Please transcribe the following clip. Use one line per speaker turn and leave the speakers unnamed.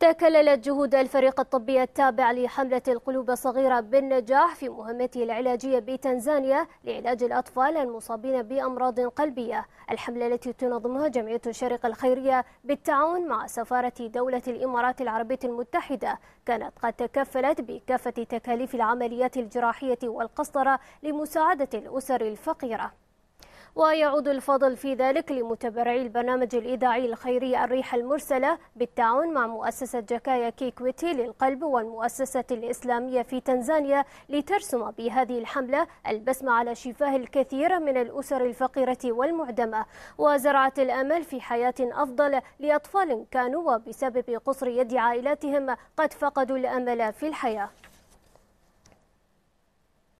تكللت جهود الفريق الطبي التابع لحملة القلوب الصغيرة بالنجاح في مهمته العلاجية بتنزانيا لعلاج الأطفال المصابين بأمراض قلبية الحملة التي تنظمها جمعية الشرق الخيرية بالتعاون مع سفارة دولة الإمارات العربية المتحدة كانت قد تكفلت بكافة تكاليف العمليات الجراحية والقسطرة لمساعدة الأسر الفقيرة ويعود الفضل في ذلك لمتبرعي البرنامج الإذاعي الخيري الريح المرسلة بالتعاون مع مؤسسة جكايا كيكويتي للقلب والمؤسسة الإسلامية في تنزانيا لترسم بهذه الحملة البسمة على شفاه الكثير من الأسر الفقيرة والمعدمة وزرعت الأمل في حياة أفضل لأطفال كانوا وبسبب قصر يد عائلاتهم قد فقدوا الأمل في الحياة